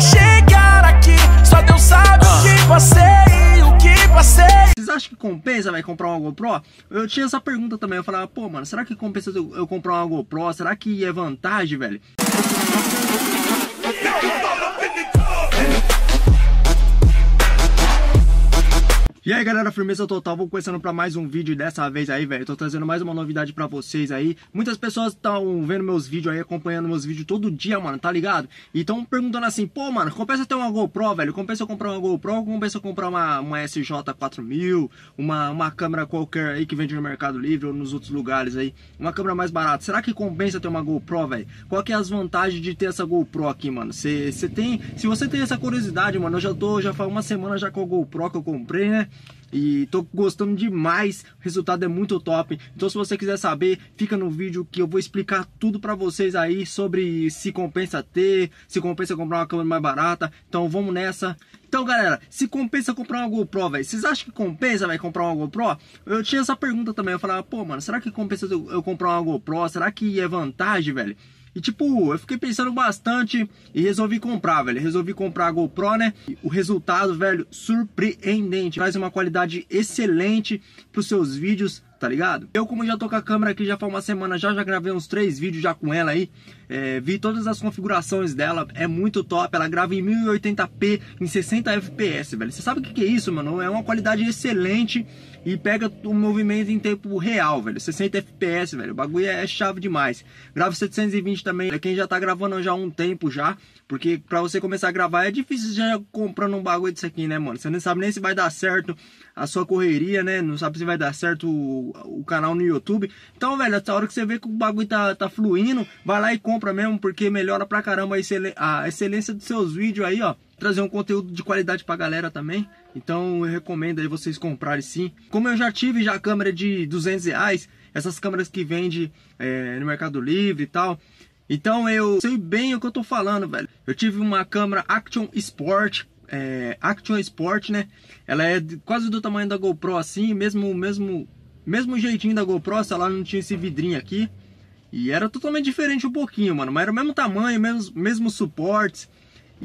chegar aqui. Só Deus sabe o que ah. passei e o que passei. Vocês acham que compensa, vai comprar uma GoPro? Eu tinha essa pergunta também. Eu falava, pô, mano, será que compensa eu comprar uma GoPro? Será que é vantagem, velho? E aí galera, firmeza total, vamos começando para mais um vídeo dessa vez aí, velho, tô trazendo mais uma novidade para vocês aí. Muitas pessoas estão vendo meus vídeos aí, acompanhando meus vídeos todo dia, mano, tá ligado? E tão perguntando assim, pô, mano, compensa ter uma GoPro, velho? Compensa eu comprar uma GoPro compensa eu comprar uma, uma SJ4000, uma, uma câmera qualquer aí que vende no Mercado Livre ou nos outros lugares aí? Uma câmera mais barata, será que compensa ter uma GoPro, velho? Qual que é as vantagens de ter essa GoPro aqui, mano? Você tem, se você tem essa curiosidade, mano, eu já tô, já faz uma semana já com a GoPro que eu comprei, né? E tô gostando demais, o resultado é muito top. Então se você quiser saber, fica no vídeo que eu vou explicar tudo para vocês aí sobre se compensa ter, se compensa comprar uma câmera mais barata. Então vamos nessa. Então, galera, se compensa comprar uma GoPro, velho? Vocês acham que compensa, vai comprar uma GoPro? Eu tinha essa pergunta também, eu falava, pô, mano, será que compensa eu comprar uma GoPro? Será que é vantagem, velho? E tipo, eu fiquei pensando bastante e resolvi comprar, velho. Resolvi comprar a GoPro, né? E o resultado, velho, surpreendente. Traz uma qualidade excelente para os seus vídeos, tá ligado? Eu, como já tô com a câmera aqui já faz uma semana já, já gravei uns três vídeos já com ela aí. É, vi todas as configurações dela, é muito top. Ela grava em 1080p, em 60 fps, velho. Você sabe o que é isso, mano? É uma qualidade excelente e pega o movimento em tempo real, velho. 60 fps, velho. O bagulho é, é chave demais. Grava 720 também. É quem já tá gravando já há um tempo já, porque pra você começar a gravar é difícil já comprando um bagulho disso aqui, né, mano? Você não sabe nem se vai dar certo a sua correria, né? Não sabe se vai dar certo o, o canal no YouTube. Então, velho, essa hora que você vê que o bagulho tá, tá fluindo, vai lá e compra compra mesmo, porque melhora pra caramba a, excelência dos seus vídeos aí, ó. Trazer um conteúdo de qualidade pra galera também. Então eu recomendo aí vocês comprarem sim. Como eu já tive já a câmera de 200 reais, essas câmeras que vende é, no Mercado Livre e tal. Então eu sei bem o que eu tô falando, velho. Eu tive uma câmera Action Sport é, Action Sport, né? Ela é quase do tamanho da GoPro assim, mesmo mesmo mesmo jeitinho da GoPro, se ela não tinha esse vidrinho aqui. E era totalmente diferente um pouquinho, mano. Mas era o mesmo tamanho, mesmo, mesmo suporte.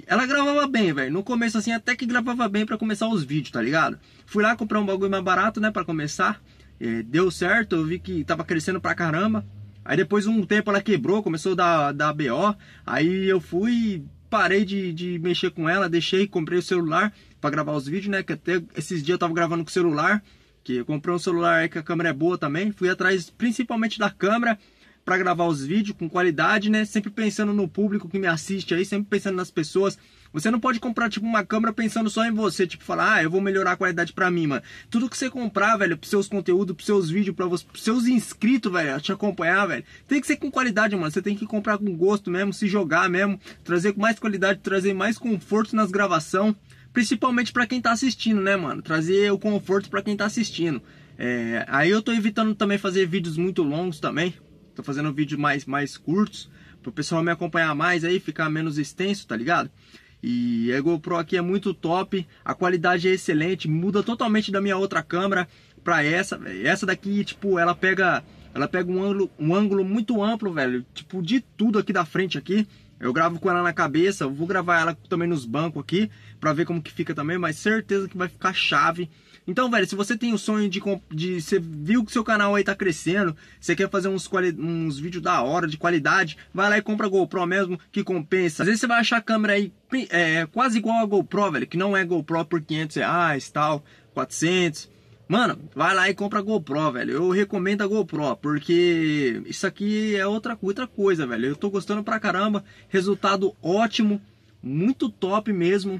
Ela gravava bem, velho. No começo, assim, até que gravava bem para começar os vídeos, tá ligado? Fui lá comprar um bagulho mais barato, né, para começar. É, deu certo, eu vi que tava crescendo pra caramba. Aí depois, um tempo, ela quebrou, começou a dar, dar BO. Aí eu fui, parei de, de mexer com ela, deixei, comprei o celular para gravar os vídeos, né? Que até esses dias eu tava gravando com o celular. Que eu comprei um celular aí que a câmera é boa também. Fui atrás principalmente da câmera para gravar os vídeos com qualidade, né? Sempre pensando no público que me assiste aí, sempre pensando nas pessoas. Você não pode comprar, tipo, uma câmera pensando só em você, tipo, falar, ah, eu vou melhorar a qualidade pra mim, mano. Tudo que você comprar, velho, pros seus conteúdos, pros seus vídeos, para pros seus inscritos, velho, te acompanhar, velho, tem que ser com qualidade, mano. Você tem que comprar com gosto mesmo, se jogar mesmo, trazer com mais qualidade, trazer mais conforto nas gravações, principalmente para quem tá assistindo, né, mano? Trazer o conforto para quem tá assistindo. É... aí eu tô evitando também fazer vídeos muito longos também, Tô fazendo vídeos mais, mais curtos, pro pessoal me acompanhar mais aí, ficar menos extenso, tá ligado? E a GoPro aqui é muito top, a qualidade é excelente, muda totalmente da minha outra câmera pra essa. Essa daqui, tipo, ela pega, ela pega um ângulo, um ângulo muito amplo, velho, tipo, de tudo aqui da frente aqui. Eu gravo com ela na cabeça, vou gravar ela também nos bancos aqui, pra ver como que fica também, mas certeza que vai ficar chave. Então, velho, se você tem o sonho de, de você viu que seu canal aí tá crescendo, você quer fazer uns, uns vídeos da hora, de qualidade, vai lá e compra a GoPro mesmo, que compensa. Às vezes você vai achar a câmera aí é, quase igual a GoPro, velho, que não é GoPro por 500 reais, tal, 400, Mano, vai lá e compra a GoPro, velho. Eu recomendo a GoPro, porque isso aqui é outra, outra coisa, velho. Eu tô gostando pra caramba. Resultado ótimo, muito top mesmo.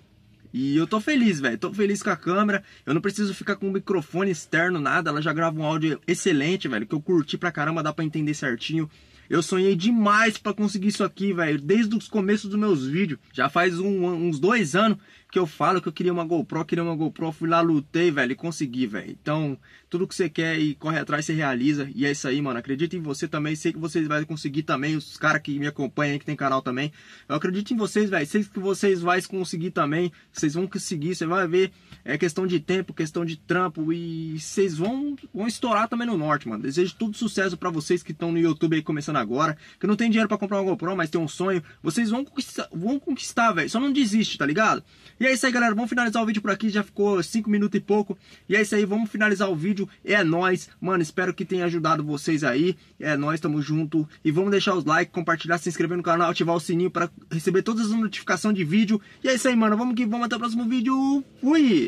E eu tô feliz, velho. Tô feliz com a câmera. Eu não preciso ficar com o microfone externo, nada. Ela já grava um áudio excelente, velho. Que eu curti pra caramba, dá pra entender certinho. Eu sonhei demais para conseguir isso aqui, velho. Desde os começos dos meus vídeos. Já faz um, uns dois anos que eu falo que eu queria uma GoPro, queria uma GoPro, fui lá, lutei, velho, e consegui, velho. Então, tudo que você quer e corre atrás, você realiza. E é isso aí, mano. Acredito em você também. Sei que vocês vão conseguir também. Os caras que me acompanham aí, que tem canal também. Eu acredito em vocês, velho. Sei que vocês vão conseguir também. Vocês vão conseguir, você vai ver. É questão de tempo, questão de trampo. E vocês vão, vão estourar também no norte, mano. Desejo todo sucesso para vocês que estão no YouTube aí começando agora. Que não tem dinheiro para comprar uma GoPro, mas tem um sonho. Vocês vão conquistar, vão conquistar, velho. Só não desiste, tá ligado? E e é isso aí, galera. Vamos finalizar o vídeo por aqui. Já ficou 5 minutos e pouco. E é isso aí. Vamos finalizar o vídeo. É nóis. Mano, espero que tenha ajudado vocês aí. É nóis. Tamo junto. E vamos deixar os likes, compartilhar, se inscrever no canal, ativar o sininho para receber todas as notificações de vídeo. E é isso aí, mano. Vamos que vamos. Até o próximo vídeo. Fui!